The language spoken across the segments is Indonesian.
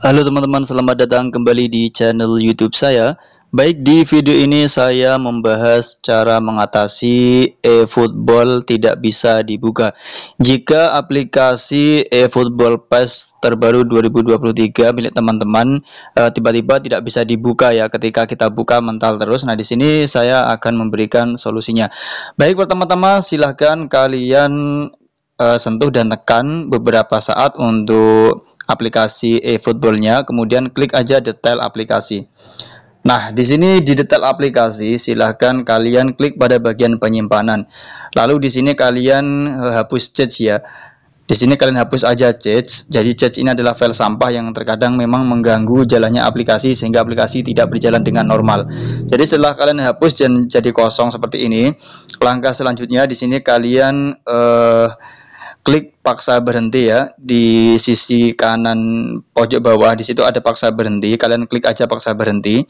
Halo teman-teman, selamat datang kembali di channel YouTube saya. Baik, di video ini saya membahas cara mengatasi eFootball tidak bisa dibuka. Jika aplikasi eFootball Pass e terbaru 2023 milik teman-teman eh, tiba-tiba tidak bisa dibuka ya ketika kita buka mental terus. Nah, di sini saya akan memberikan solusinya. Baik, pertama-tama silahkan kalian eh, sentuh dan tekan beberapa saat untuk aplikasi eFootballnya, kemudian klik aja detail aplikasi. Nah, di sini di detail aplikasi silahkan kalian klik pada bagian penyimpanan. Lalu di sini kalian eh, hapus cache ya. Di sini kalian hapus aja cache. Jadi cache ini adalah file sampah yang terkadang memang mengganggu jalannya aplikasi sehingga aplikasi tidak berjalan dengan normal. Jadi setelah kalian hapus dan jadi kosong seperti ini, langkah selanjutnya di sini kalian uh, klik paksa berhenti ya di sisi kanan pojok bawah di situ ada paksa berhenti kalian klik aja paksa berhenti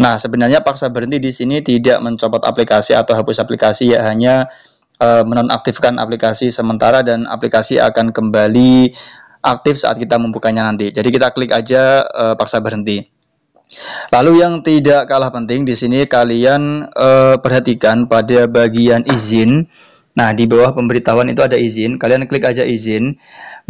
nah sebenarnya paksa berhenti di sini tidak mencopot aplikasi atau hapus aplikasi ya hanya e, menonaktifkan aplikasi sementara dan aplikasi akan kembali aktif saat kita membukanya nanti jadi kita klik aja e, paksa berhenti Lalu yang tidak kalah penting di sini kalian e, perhatikan pada bagian izin Nah, di bawah pemberitahuan itu ada izin. Kalian klik aja izin.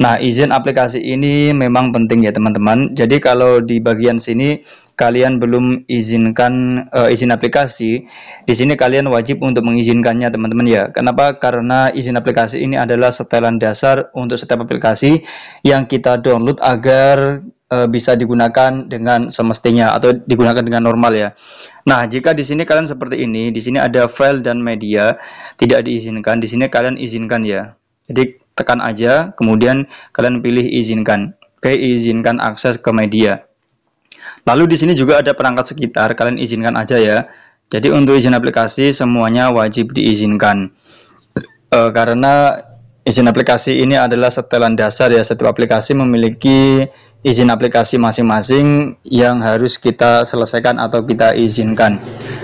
Nah, izin aplikasi ini memang penting ya, teman-teman. Jadi kalau di bagian sini kalian belum izinkan uh, izin aplikasi, di sini kalian wajib untuk mengizinkannya, teman-teman ya. Kenapa? Karena izin aplikasi ini adalah setelan dasar untuk setiap aplikasi yang kita download agar uh, bisa digunakan dengan semestinya atau digunakan dengan normal ya. Nah, jika di sini kalian seperti ini, di sini ada file dan media tidak diizinkan, di sini kalian izinkan ya. Jadi tekan aja, kemudian kalian pilih izinkan. Oke, izinkan akses ke media. Lalu di sini juga ada perangkat sekitar, kalian izinkan aja ya. Jadi untuk izin aplikasi semuanya wajib diizinkan. E, karena izin aplikasi ini adalah setelan dasar ya setiap aplikasi memiliki izin aplikasi masing-masing yang harus kita selesaikan atau kita izinkan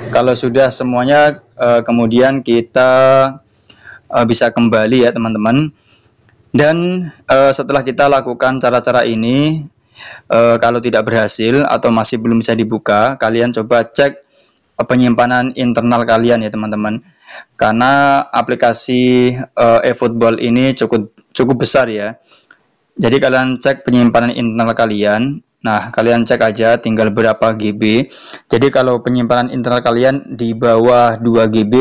kalau sudah semuanya eh, kemudian kita eh, bisa kembali ya teman-teman dan eh, setelah kita lakukan cara-cara ini kalau tidak berhasil atau masih belum bisa dibuka kalian coba cek penyimpanan internal kalian ya teman-teman karena aplikasi uh, eFootball ini cukup cukup besar ya jadi kalian cek penyimpanan internal kalian nah kalian cek aja tinggal berapa GB jadi kalau penyimpanan internal kalian di bawah 2 GB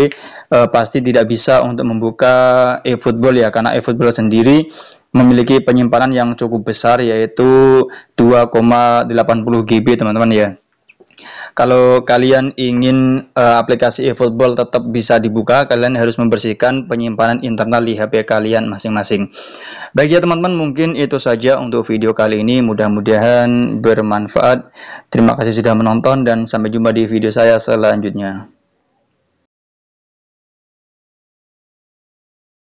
uh, eh, pasti tidak bisa untuk membuka eFootball ya karena eFootball sendiri memiliki penyimpanan yang cukup besar yaitu 2,80 GB teman-teman ya kalau kalian ingin uh, aplikasi eFootball tetap bisa dibuka, kalian harus membersihkan penyimpanan internal di HP kalian masing-masing. Baik ya teman-teman, mungkin itu saja untuk video kali ini. Mudah-mudahan bermanfaat. Terima kasih sudah menonton dan sampai jumpa di video saya selanjutnya.